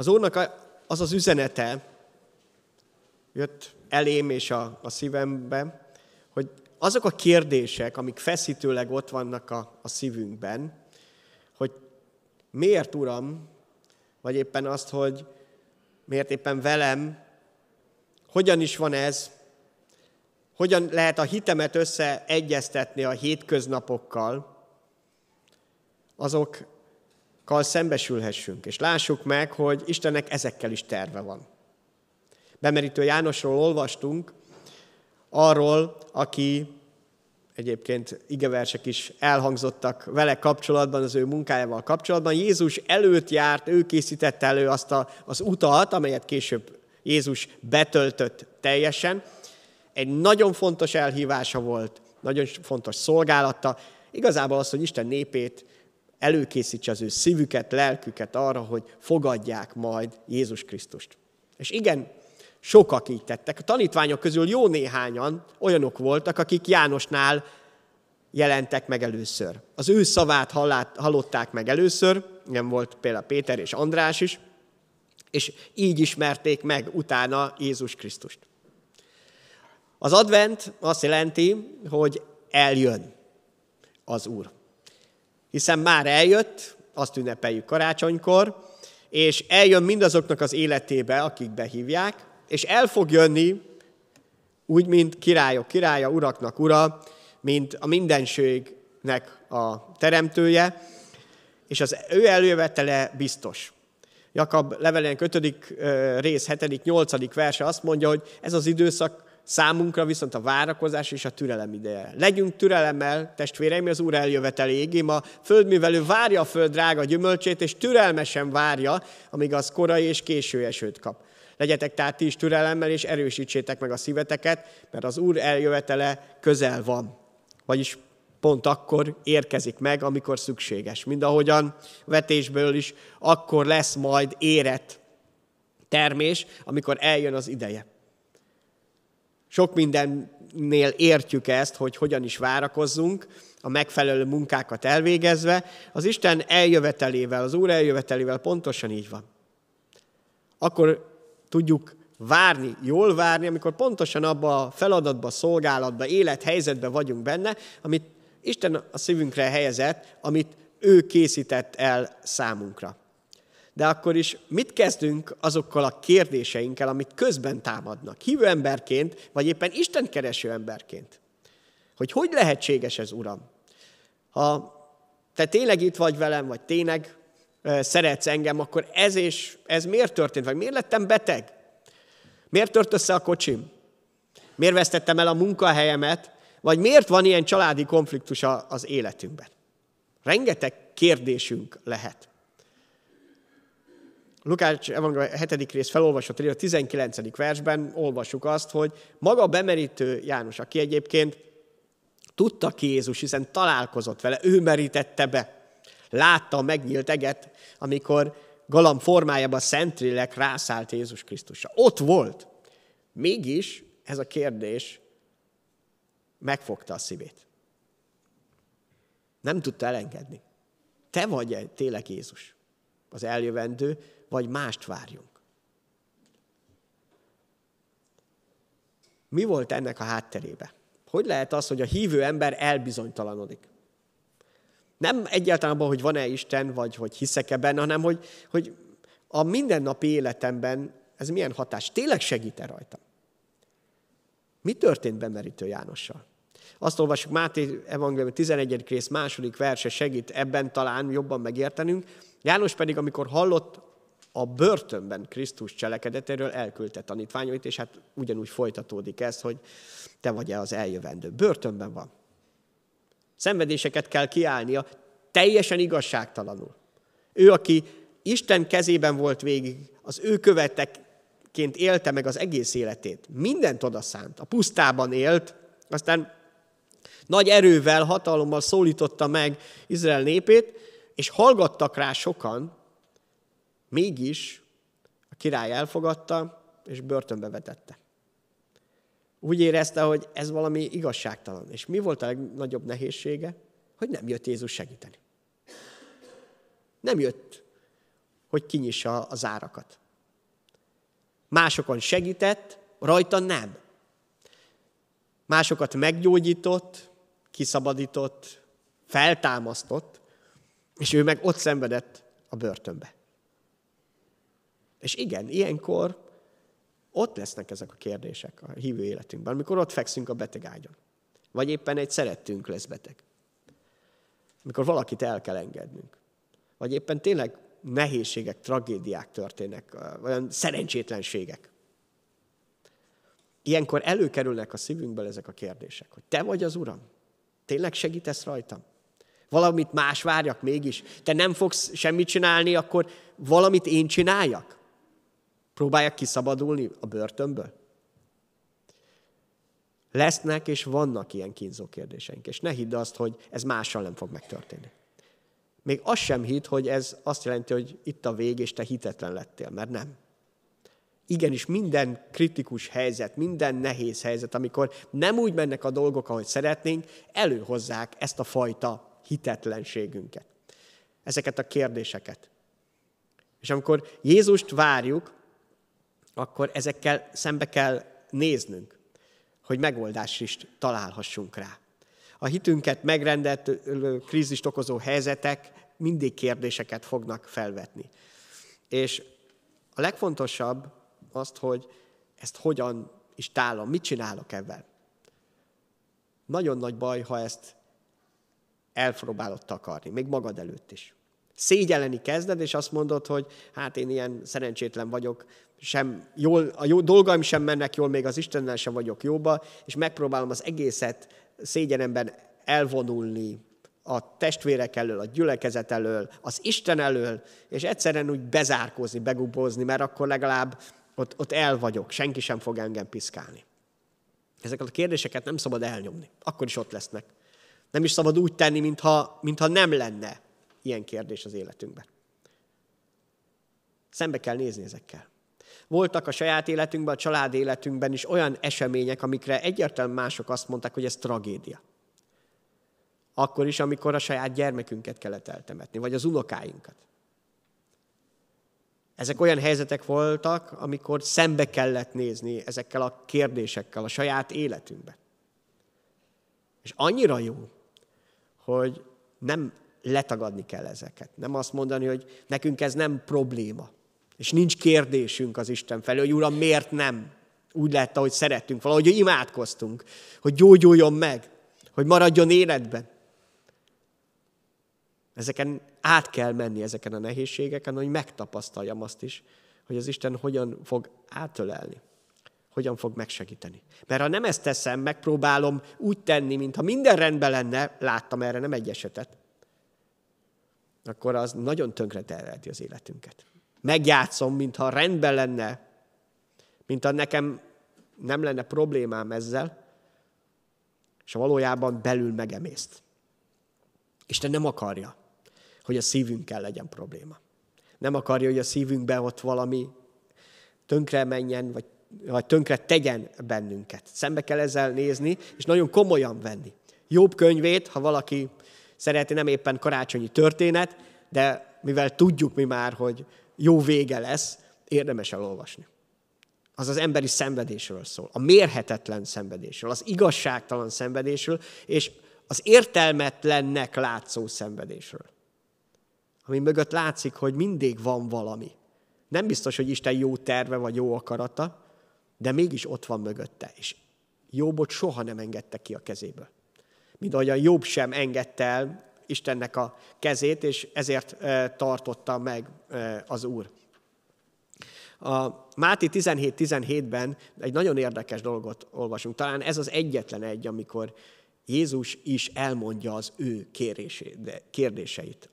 Az Úrnak az az üzenete jött elém és a, a szívembe, hogy azok a kérdések, amik feszítőleg ott vannak a, a szívünkben, hogy miért, Uram, vagy éppen azt, hogy miért éppen velem, hogyan is van ez, hogyan lehet a hitemet összeegyeztetni a hétköznapokkal, azok kal szembesülhessünk, és lássuk meg, hogy Istennek ezekkel is terve van. Bemerítő Jánosról olvastunk, arról, aki egyébként igeversek is elhangzottak vele kapcsolatban, az ő munkájával kapcsolatban. Jézus előtt járt, ő készítette elő azt a, az utat, amelyet később Jézus betöltött teljesen. Egy nagyon fontos elhívása volt, nagyon fontos szolgálata, igazából az, hogy Isten népét előkészítse az ő szívüket, lelküket arra, hogy fogadják majd Jézus Krisztust. És igen, sokak így tettek. A tanítványok közül jó néhányan olyanok voltak, akik Jánosnál jelentek meg először. Az ő szavát hallát, hallották meg először, nem volt például Péter és András is, és így ismerték meg utána Jézus Krisztust. Az advent azt jelenti, hogy eljön az Úr hiszen már eljött, azt ünnepeljük karácsonykor, és eljön mindazoknak az életébe, akik behívják, és el fog jönni, úgy, mint királyok királya, uraknak ura, mint a mindenségnek a teremtője, és az ő elővetele biztos. Jakab levelének 5. rész, 7. 8. verse azt mondja, hogy ez az időszak Számunkra viszont a várakozás és a türelem ideje. Legyünk türelemmel, testvéreim, az Úr eljöveteléig. Ma földművelő várja a föld drága gyümölcsét, és türelmesen várja, amíg az korai és késő esőt kap. Legyetek tehát ti is türelemmel, és erősítsétek meg a szíveteket, mert az Úr eljövetele közel van. Vagyis pont akkor érkezik meg, amikor szükséges. Mindahogyan vetésből is, akkor lesz majd érett termés, amikor eljön az ideje sok mindennél értjük ezt, hogy hogyan is várakozzunk, a megfelelő munkákat elvégezve, az Isten eljövetelével, az Úr eljövetelével pontosan így van. Akkor tudjuk várni, jól várni, amikor pontosan abba a feladatba, szolgálatba, élethelyzetbe vagyunk benne, amit Isten a szívünkre helyezett, amit ő készített el számunkra de akkor is mit kezdünk azokkal a kérdéseinkkel, amit közben támadnak? Hívő emberként, vagy éppen Isten kereső emberként. Hogy hogy lehetséges ez, Uram? Ha te tényleg itt vagy velem, vagy tényleg szeretsz engem, akkor ez és ez miért történt? Vagy miért lettem beteg? Miért tört össze a kocsim? Miért vesztettem el a munkahelyemet? Vagy miért van ilyen családi konfliktus az életünkben? Rengeteg kérdésünk lehet. Lukács Evangélium 7. rész felolvasott a 19. versben olvasjuk azt, hogy maga bemerítő János, aki egyébként tudta ki Jézus, hiszen találkozott vele, ő merítette be. Látta a megnyílt eget, amikor Galam formájában szentrélek rászállt Jézus Krisztusra. Ott volt. Mégis ez a kérdés megfogta a szívét. Nem tudta elengedni. Te vagy tényleg Jézus, az eljövendő, vagy mást várjunk. Mi volt ennek a hátterébe? Hogy lehet az, hogy a hívő ember elbizonytalanodik? Nem egyáltalán abban, hogy van-e Isten, vagy hogy hiszek-e benne, hanem hogy, hogy a mindennapi életemben ez milyen hatás? Tényleg segít-e rajta? Mi történt bemerítő Jánossal? Azt olvassuk Máté Evangélium 11. rész második verse segít ebben talán jobban megértenünk. János pedig, amikor hallott a börtönben Krisztus cselekedetéről elküldte tanítványait, és hát ugyanúgy folytatódik ez, hogy te vagy-e az eljövendő. Börtönben van. Szenvedéseket kell kiállnia, teljesen igazságtalanul. Ő, aki Isten kezében volt végig, az ő követekként élte meg az egész életét. Mindent odaszánt. A pusztában élt, aztán nagy erővel, hatalommal szólította meg Izrael népét, és hallgattak rá sokan, Mégis a király elfogadta, és börtönbe vetette. Úgy érezte, hogy ez valami igazságtalan. És mi volt a legnagyobb nehézsége? Hogy nem jött Jézus segíteni. Nem jött, hogy kinyissa az árakat. Másokon segített, rajta nem. Másokat meggyógyított, kiszabadított, feltámasztott, és ő meg ott szenvedett a börtönbe. És igen, ilyenkor ott lesznek ezek a kérdések a hívő életünkben, amikor ott fekszünk a beteg ágyon. Vagy éppen egy szerettünk lesz beteg. Amikor valakit el kell engednünk. Vagy éppen tényleg nehézségek, tragédiák történnek, olyan szerencsétlenségek. Ilyenkor előkerülnek a szívünkből ezek a kérdések, hogy te vagy az Uram, tényleg segítesz rajtam? Valamit más várjak mégis, te nem fogsz semmit csinálni, akkor valamit én csináljak? Próbálják kiszabadulni a börtönből? Lesznek és vannak ilyen kínzó kérdéseink, és ne hidd azt, hogy ez mással nem fog megtörténni. Még azt sem hidd, hogy ez azt jelenti, hogy itt a vég, és te hitetlen lettél, mert nem. Igenis, minden kritikus helyzet, minden nehéz helyzet, amikor nem úgy mennek a dolgok, ahogy szeretnénk, előhozzák ezt a fajta hitetlenségünket. Ezeket a kérdéseket. És amikor Jézust várjuk, akkor ezekkel szembe kell néznünk, hogy megoldást is találhassunk rá. A hitünket megrendelt krízist okozó helyzetek mindig kérdéseket fognak felvetni. És a legfontosabb azt, hogy ezt hogyan is tálom, mit csinálok ebben. Nagyon nagy baj, ha ezt elpróbálod takarni, még magad előtt is. Szégyeleni kezded, és azt mondod, hogy hát én ilyen szerencsétlen vagyok, sem jól, a jó, dolgaim sem mennek jól, még az Istennel sem vagyok jóba, és megpróbálom az egészet szégyenemben elvonulni a testvérek elől, a gyülekezet elől, az Isten elől, és egyszerűen úgy bezárkózni, begubozni, mert akkor legalább ott, ott el vagyok, senki sem fog engem piszkálni. Ezeket a kérdéseket nem szabad elnyomni, akkor is ott lesznek. Nem is szabad úgy tenni, mintha, mintha nem lenne ilyen kérdés az életünkben. Szembe kell nézni ezekkel. Voltak a saját életünkben, a család életünkben is olyan események, amikre egyértelműen mások azt mondták, hogy ez tragédia. Akkor is, amikor a saját gyermekünket kellett eltemetni, vagy az unokáinkat. Ezek olyan helyzetek voltak, amikor szembe kellett nézni ezekkel a kérdésekkel a saját életünkben. És annyira jó, hogy nem letagadni kell ezeket. Nem azt mondani, hogy nekünk ez nem probléma és nincs kérdésünk az Isten felé, hogy Uram, miért nem? Úgy lett, ahogy szerettünk, valahogy imádkoztunk, hogy gyógyuljon meg, hogy maradjon életben. Ezeken át kell menni, ezeken a nehézségeken, hogy megtapasztaljam azt is, hogy az Isten hogyan fog átölelni, hogyan fog megsegíteni. Mert ha nem ezt teszem, megpróbálom úgy tenni, mintha minden rendben lenne, láttam erre nem egy esetet, akkor az nagyon tönkre az életünket megjátszom, mintha rendben lenne, mintha nekem nem lenne problémám ezzel, és valójában belül megemészt. Isten nem akarja, hogy a szívünkkel legyen probléma. Nem akarja, hogy a szívünkbe ott valami tönkre menjen, vagy, vagy tönkre tegyen bennünket. Szembe kell ezzel nézni, és nagyon komolyan venni. Jobb könyvét, ha valaki szereti, nem éppen karácsonyi történet, de mivel tudjuk mi már, hogy jó vége lesz, érdemes elolvasni. Az az emberi szenvedésről szól, a mérhetetlen szenvedésről, az igazságtalan szenvedésről, és az értelmetlennek látszó szenvedésről. Ami mögött látszik, hogy mindig van valami. Nem biztos, hogy Isten jó terve vagy jó akarata, de mégis ott van mögötte. És Jobbot soha nem engedte ki a kezéből. Mint ahogy a Jobb sem engedte el Istennek a kezét, és ezért tartotta meg az Úr. A Máti 17.17-ben egy nagyon érdekes dolgot olvasunk. Talán ez az egyetlen egy, amikor Jézus is elmondja az ő kérdéseit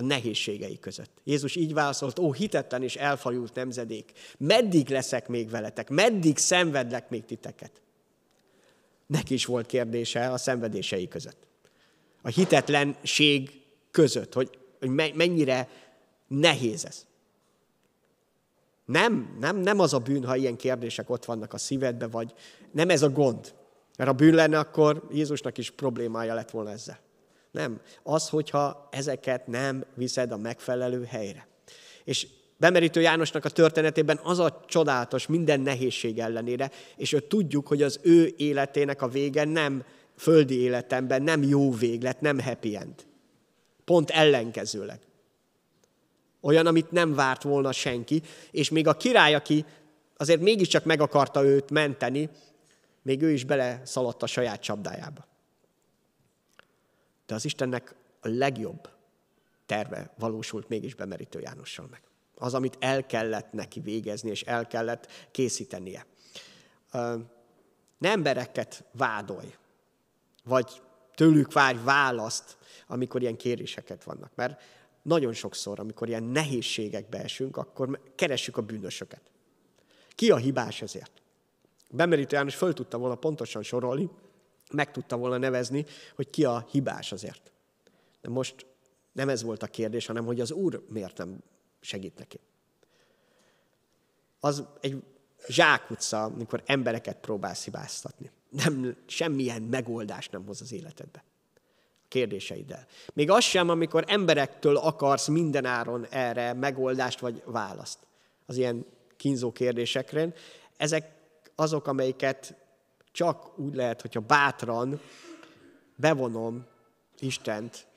a nehézségei között. Jézus így válaszolt, ó, hitetlen és elfajult nemzedék, meddig leszek még veletek, meddig szenvedlek még titeket? Neki is volt kérdése a szenvedései között a hitetlenség között, hogy, hogy mennyire nehéz ez. Nem, nem, nem az a bűn, ha ilyen kérdések ott vannak a szívedbe, vagy nem ez a gond. Mert ha bűn lenne, akkor Jézusnak is problémája lett volna ezzel. Nem. Az, hogyha ezeket nem viszed a megfelelő helyre. És Bemerítő Jánosnak a történetében az a csodálatos minden nehézség ellenére, és ő tudjuk, hogy az ő életének a vége nem földi életemben nem jó véglet, nem happy end. Pont ellenkezőleg. Olyan, amit nem várt volna senki, és még a király, aki azért mégiscsak meg akarta őt menteni, még ő is bele a saját csapdájába. De az Istennek a legjobb terve valósult mégis bemerítő Jánossal meg. Az, amit el kellett neki végezni, és el kellett készítenie. Ne embereket vádolj, vagy tőlük várj választ, amikor ilyen kéréseket vannak. Mert nagyon sokszor, amikor ilyen nehézségekbe esünk, akkor keressük a bűnösöket. Ki a hibás ezért? Bemerítő János föl tudta volna pontosan sorolni, meg tudta volna nevezni, hogy ki a hibás azért. De most nem ez volt a kérdés, hanem hogy az Úr miért nem segít neki. Az egy zsákutca, amikor embereket próbálsz hibáztatni nem, semmilyen megoldást nem hoz az életedbe. A kérdéseiddel. Még az sem, amikor emberektől akarsz mindenáron erre megoldást vagy választ. Az ilyen kínzó kérdésekre. Ezek azok, amelyiket csak úgy lehet, hogyha bátran bevonom Istent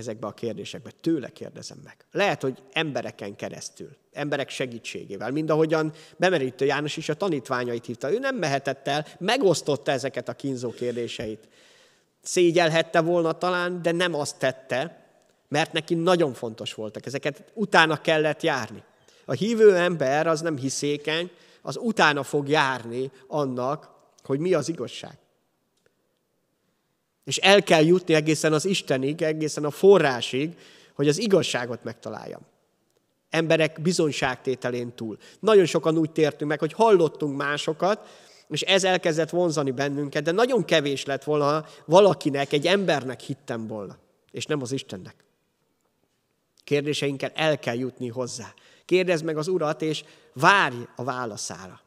ezekbe a kérdésekbe. Tőle kérdezem meg. Lehet, hogy embereken keresztül, emberek segítségével, mind ahogyan bemerítő János is a tanítványait hívta. Ő nem mehetett el, megosztotta ezeket a kínzó kérdéseit. Szégyelhette volna talán, de nem azt tette, mert neki nagyon fontos voltak. Ezeket utána kellett járni. A hívő ember az nem hiszékeny, az utána fog járni annak, hogy mi az igazság. És el kell jutni egészen az Istenig, egészen a forrásig, hogy az igazságot megtaláljam. Emberek bizonyságtételén túl. Nagyon sokan úgy tértünk meg, hogy hallottunk másokat, és ez elkezdett vonzani bennünket, de nagyon kevés lett volna, ha valakinek, egy embernek hittem volna, és nem az Istennek. Kérdéseinkkel el kell jutni hozzá. Kérdezd meg az Urat, és várj a válaszára.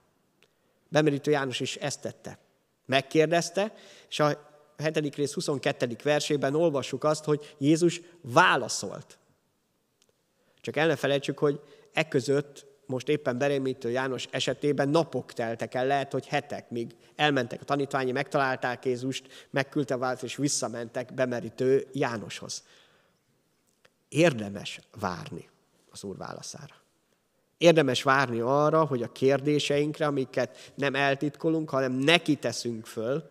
Bemerítő János is ezt tette. Megkérdezte, és a 7. rész 22. versében olvassuk azt, hogy Jézus válaszolt. Csak el ne felejtsük, hogy e között most éppen Berémítő János esetében napok teltek el, lehet, hogy hetek, míg elmentek a tanítványi, megtalálták Jézust, megküldte a és visszamentek bemerítő Jánoshoz. Érdemes várni az Úr válaszára. Érdemes várni arra, hogy a kérdéseinkre, amiket nem eltitkolunk, hanem neki teszünk föl,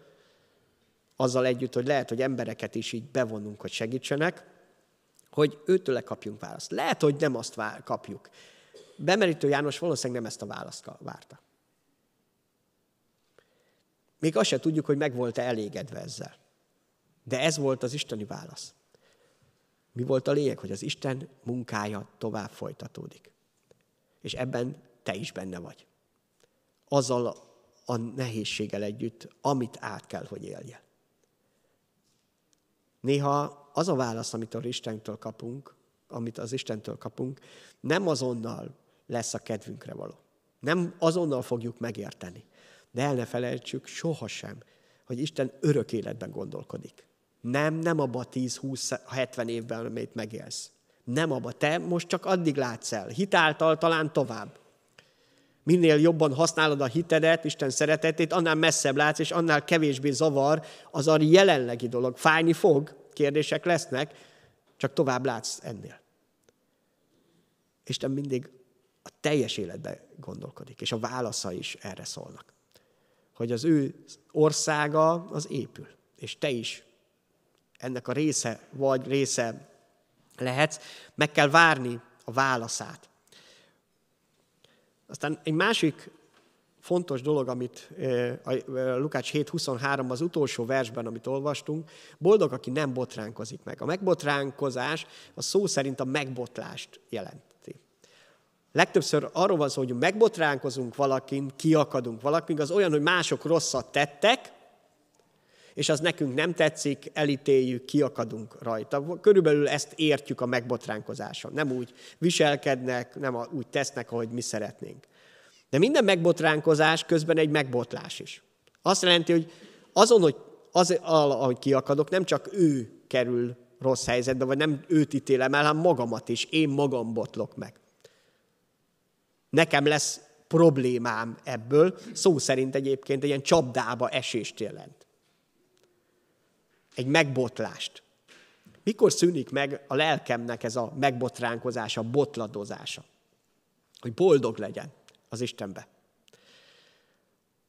azzal együtt, hogy lehet, hogy embereket is így bevonunk, hogy segítsenek, hogy őtől kapjunk választ. Lehet, hogy nem azt vár, kapjuk. Bemerítő János valószínűleg nem ezt a választ várta. Még azt se tudjuk, hogy meg volt-e elégedve ezzel. De ez volt az isteni válasz. Mi volt a lényeg? Hogy az Isten munkája tovább folytatódik. És ebben te is benne vagy. Azzal a nehézséggel együtt, amit át kell, hogy éljen. Néha az a válasz, amit az Istentől kapunk, amit az Istentől kapunk, nem azonnal lesz a kedvünkre való. Nem azonnal fogjuk megérteni. De el ne felejtsük sohasem, hogy Isten örök életben gondolkodik. Nem, nem abba 10-20-70 évben, amit megélsz. Nem abba. Te most csak addig látsz el. Hitáltal talán tovább. Minél jobban használod a hitedet, Isten szeretetét, annál messzebb látsz, és annál kevésbé zavar az a jelenlegi dolog. Fájni fog, kérdések lesznek, csak tovább látsz ennél. Isten mindig a teljes életben gondolkodik, és a válasza is erre szólnak. Hogy az ő országa az épül, és te is ennek a része vagy, része lehetsz, meg kell várni a válaszát. Aztán egy másik fontos dolog, amit eh, eh, a Lukács 7.23 az utolsó versben, amit olvastunk, boldog, aki nem botránkozik meg. A megbotránkozás a szó szerint a megbotlást jelenti. Legtöbbször arról van szó, hogy megbotránkozunk valakin, kiakadunk valakin, az olyan, hogy mások rosszat tettek, és az nekünk nem tetszik, elítéljük, kiakadunk rajta. Körülbelül ezt értjük a megbotránkozáson. Nem úgy viselkednek, nem úgy tesznek, ahogy mi szeretnénk. De minden megbotránkozás közben egy megbotlás is. Azt jelenti, hogy azon, hogy az, ahogy kiakadok, nem csak ő kerül rossz helyzetbe, vagy nem őt ítélem el, hanem magamat is. Én magam botlok meg. Nekem lesz problémám ebből, szó szerint egyébként egy ilyen csapdába esést jelent egy megbotlást. Mikor szűnik meg a lelkemnek ez a megbotránkozása, a botladozása? Hogy boldog legyen az Istenbe.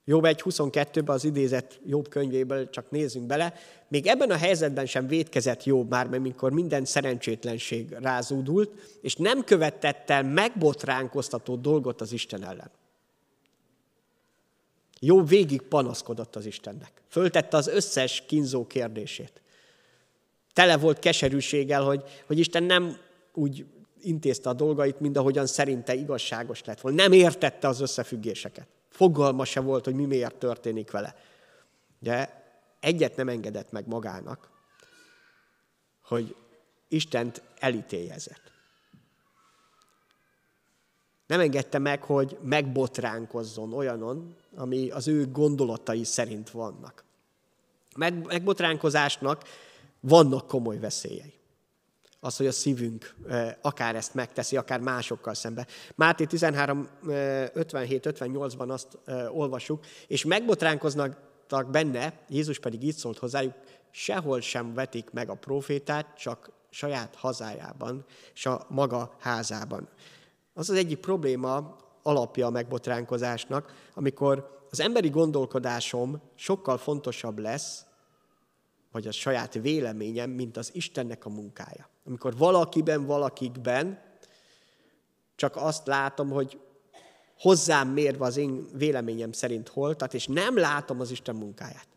Jobb 22 ben az idézett Jobb könyvéből csak nézzünk bele. Még ebben a helyzetben sem védkezett Jobb már, mert mikor minden szerencsétlenség rázúdult, és nem követett el megbotránkoztató dolgot az Isten ellen. Jó végig panaszkodott az Istennek. Föltette az összes kínzó kérdését. Tele volt keserűséggel, hogy, hogy Isten nem úgy intézte a dolgait, mint ahogyan szerinte igazságos lett volna. Nem értette az összefüggéseket. Fogalma se volt, hogy mi miért történik vele. De egyet nem engedett meg magának, hogy Istent elítéljezett. Nem engedte meg, hogy megbotránkozzon olyanon, ami az ő gondolatai szerint vannak. Meg, megbotránkozásnak vannak komoly veszélyei. Az, hogy a szívünk e, akár ezt megteszi, akár másokkal szembe. Máté 1357 58 ban azt e, olvasjuk, és megbotránkoznak benne, Jézus pedig így szólt hozzájuk, sehol sem vetik meg a profétát, csak saját hazájában és a maga házában. Az az egyik probléma alapja a megbotránkozásnak, amikor az emberi gondolkodásom sokkal fontosabb lesz, vagy a saját véleményem, mint az Istennek a munkája. Amikor valakiben, valakikben csak azt látom, hogy hozzám mérve az én véleményem szerint hol, tehát és nem látom az Isten munkáját.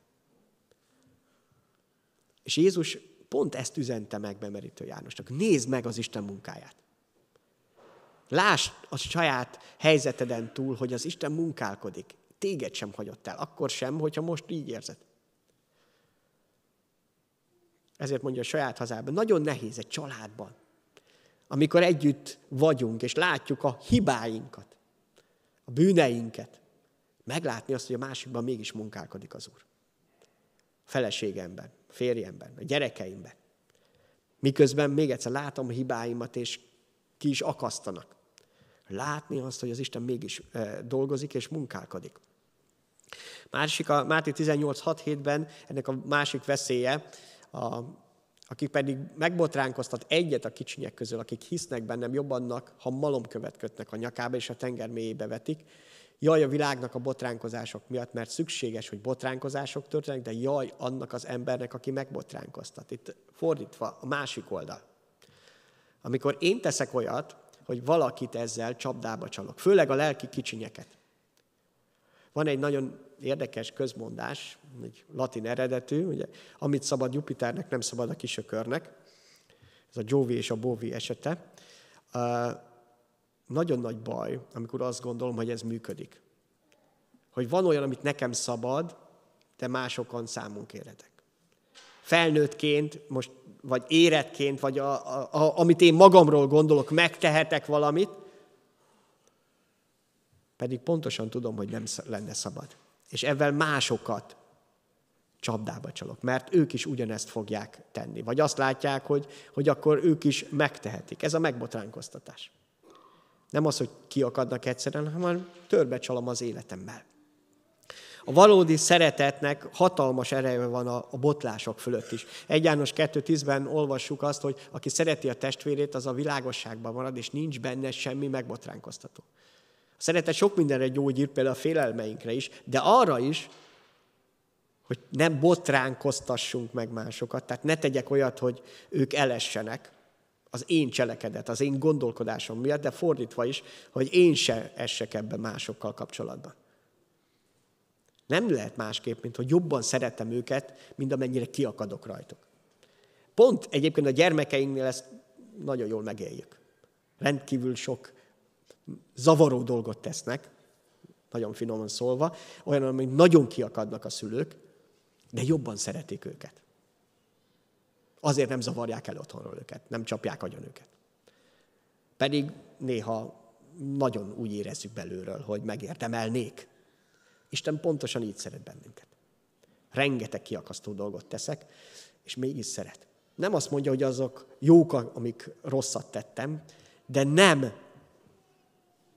És Jézus pont ezt üzente meg bemerítő Jánosnak. Nézd meg az Isten munkáját. Lásd a saját helyzeteden túl, hogy az Isten munkálkodik. Téged sem hagyott el, akkor sem, hogyha most így érzed. Ezért mondja a saját hazában. Nagyon nehéz egy családban, amikor együtt vagyunk, és látjuk a hibáinkat, a bűneinket, meglátni azt, hogy a másikban mégis munkálkodik az Úr. A feleségemben, a férjemben, a gyerekeimben. Miközben még egyszer látom a hibáimat, és ki is akasztanak. Látni azt, hogy az Isten mégis eh, dolgozik és munkálkodik. Másik a Máté 18.6.7-ben ennek a másik veszélye, a, akik pedig megbotránkoztat egyet a kicsinyek közül, akik hisznek bennem jobbannak, ha malomkövet kötnek a nyakába és a tenger mélyébe vetik. Jaj a világnak a botránkozások miatt, mert szükséges, hogy botránkozások történnek, de jaj annak az embernek, aki megbotránkoztat. Itt fordítva, a másik oldal. Amikor én teszek olyat, hogy valakit ezzel csapdába csalok. Főleg a lelki kicsinyeket. Van egy nagyon érdekes közmondás, egy latin eredetű, ugye, amit szabad Jupiternek, nem szabad a kisökörnek. Ez a Jovi és a Bovi esete. Uh, nagyon nagy baj, amikor azt gondolom, hogy ez működik. Hogy van olyan, amit nekem szabad, de másokon számunk életek felnőttként, most vagy éretként, vagy a, a, a, amit én magamról gondolok, megtehetek valamit, pedig pontosan tudom, hogy nem lenne szabad. És ezzel másokat csapdába csalok, mert ők is ugyanezt fogják tenni. Vagy azt látják, hogy, hogy akkor ők is megtehetik. Ez a megbotránkoztatás. Nem az, hogy kiakadnak egyszerűen, hanem törbe csalom az életemmel a valódi szeretetnek hatalmas ereje van a, a botlások fölött is. Egy János 2.10-ben olvassuk azt, hogy aki szereti a testvérét, az a világosságban marad, és nincs benne semmi megbotránkoztató. A szeretet sok mindenre gyógyír, például a félelmeinkre is, de arra is, hogy nem botránkoztassunk meg másokat, tehát ne tegyek olyat, hogy ők elessenek az én cselekedet, az én gondolkodásom miatt, de fordítva is, hogy én se essek ebbe másokkal kapcsolatban. Nem lehet másképp, mint hogy jobban szeretem őket, mint amennyire kiakadok rajtuk. Pont egyébként a gyermekeinknél ezt nagyon jól megéljük. Rendkívül sok zavaró dolgot tesznek, nagyon finoman szólva, olyan, amik nagyon kiakadnak a szülők, de jobban szeretik őket. Azért nem zavarják el otthonról őket, nem csapják agyon őket. Pedig néha nagyon úgy érezzük belőről, hogy megérdemelnék, Isten pontosan így szeret bennünket. Rengeteg kiakasztó dolgot teszek, és mégis szeret. Nem azt mondja, hogy azok jók, amik rosszat tettem, de nem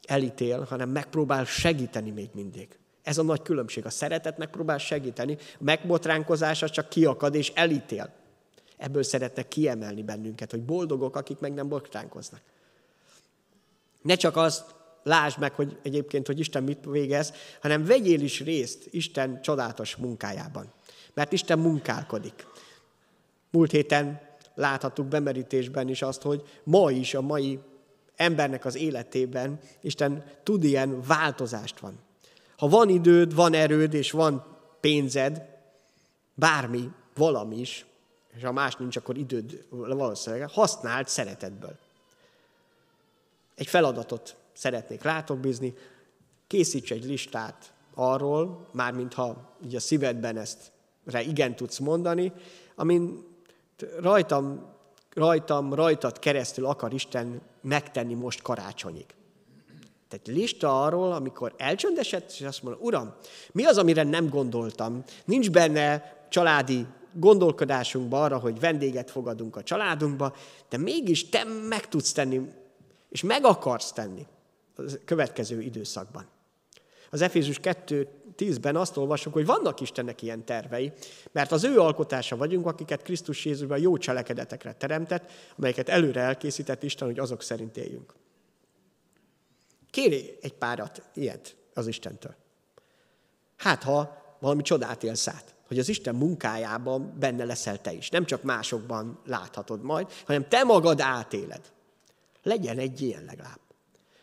elítél, hanem megpróbál segíteni még mindig. Ez a nagy különbség. A szeretet megpróbál segíteni, a megbotránkozása csak kiakad és elítél. Ebből szeretne kiemelni bennünket, hogy boldogok, akik meg nem botránkoznak. Ne csak azt lásd meg, hogy egyébként, hogy Isten mit végez, hanem vegyél is részt Isten csodálatos munkájában. Mert Isten munkálkodik. Múlt héten láthattuk bemerítésben is azt, hogy ma is, a mai embernek az életében Isten tud ilyen változást van. Ha van időd, van erőd és van pénzed, bármi, valami is, és ha más nincs, akkor időd valószínűleg, használt szeretetből. Egy feladatot szeretnék rátok bízni, készíts egy listát arról, mármint ha így a szívedben ezt re igen tudsz mondani, amin rajtam, rajtam, rajtad keresztül akar Isten megtenni most karácsonyig. Tehát lista arról, amikor elcsöndesed, és azt mondod, Uram, mi az, amire nem gondoltam? Nincs benne családi gondolkodásunkba arra, hogy vendéget fogadunk a családunkba, de mégis te meg tudsz tenni, és meg akarsz tenni a következő időszakban. Az Efézus 2.10-ben azt olvasunk, hogy vannak Istennek ilyen tervei, mert az ő alkotása vagyunk, akiket Krisztus Jézusban jó cselekedetekre teremtett, amelyeket előre elkészített Isten, hogy azok szerint éljünk. Kéri egy párat ilyet az Istentől. Hát, ha valami csodát élsz át, hogy az Isten munkájában benne leszel te is. Nem csak másokban láthatod majd, hanem te magad átéled. Legyen egy ilyen legalább.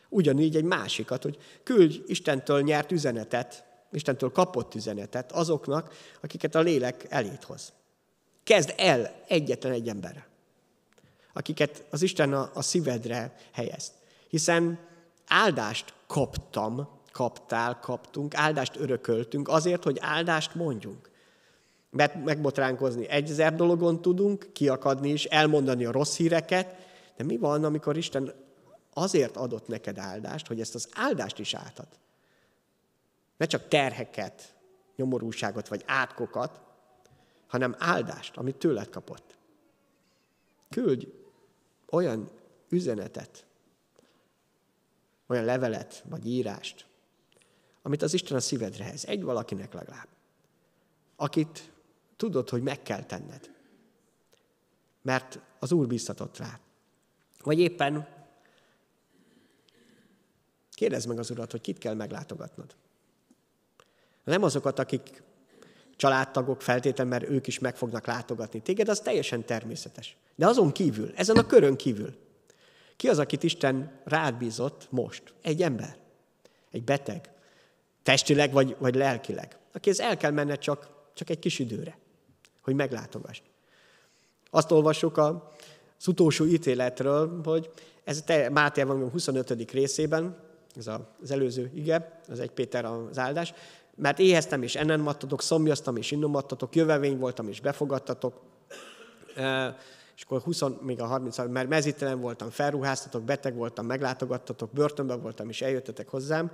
Ugyanígy egy másikat, hogy küldj Istentől nyert üzenetet, Istentől kapott üzenetet azoknak, akiket a lélek elét hoz. Kezd el egyetlen egy emberre, akiket az Isten a, a szívedre helyez. Hiszen áldást kaptam, kaptál, kaptunk, áldást örököltünk azért, hogy áldást mondjunk. Mert megbotránkozni ezer dologon tudunk, kiakadni is, elmondani a rossz híreket, de mi van, amikor Isten azért adott neked áldást, hogy ezt az áldást is átad. Ne csak terheket, nyomorúságot vagy átkokat, hanem áldást, amit tőled kapott. Küldj olyan üzenetet, olyan levelet vagy írást, amit az Isten a szívedre hez, egy valakinek legalább, akit tudod, hogy meg kell tenned, mert az Úr biztatott rá. Vagy éppen Kérdezd meg az urat, hogy kit kell meglátogatnod. Nem azokat, akik családtagok feltétlenül, mert ők is meg fognak látogatni téged, az teljesen természetes. De azon kívül, ezen a körön kívül, ki az, akit Isten rád bízott most? Egy ember, egy beteg, testileg vagy, vagy lelkileg, aki ez el kell menned csak, csak egy kis időre, hogy meglátogass. Azt olvassuk a, az utolsó ítéletről, hogy ez Máté van 25. részében, ez az előző ige, az egy Péter az áldás, mert éheztem és ennen mattatok, szomjaztam és innom mattatok, jövevény voltam és befogadtatok, és akkor 20, még a 30, mert mezítelen voltam, felruháztatok, beteg voltam, meglátogattatok, börtönben voltam és eljöttetek hozzám.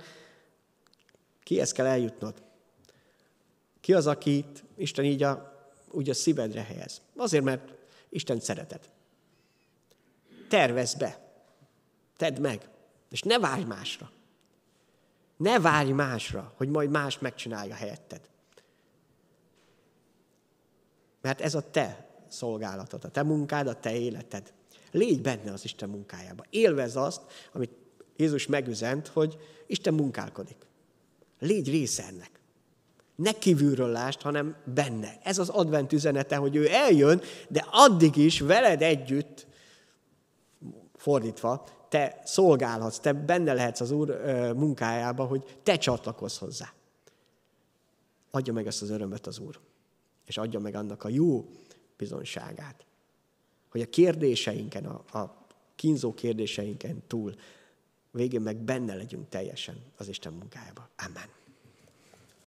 Kihez kell eljutnod? Ki az, akit Isten így a, úgy a szívedre helyez? Azért, mert Isten szeretet. Tervezd be. Tedd meg. És ne várj másra. Ne várj másra, hogy majd más megcsinálja helyetted. Mert ez a te szolgálatod, a te munkád, a te életed. Légy benne az Isten munkájába. Élvez azt, amit Jézus megüzent, hogy Isten munkálkodik. Légy része ennek. Ne kívülről lást, hanem benne. Ez az advent üzenete, hogy ő eljön, de addig is veled együtt, fordítva, te szolgálhatsz, te benne lehetsz az Úr munkájába, hogy te csatlakozz hozzá. Adja meg ezt az örömet az Úr, és adja meg annak a jó bizonságát, hogy a kérdéseinken, a, a kínzó kérdéseinken túl végén meg benne legyünk teljesen az Isten munkájába. Amen.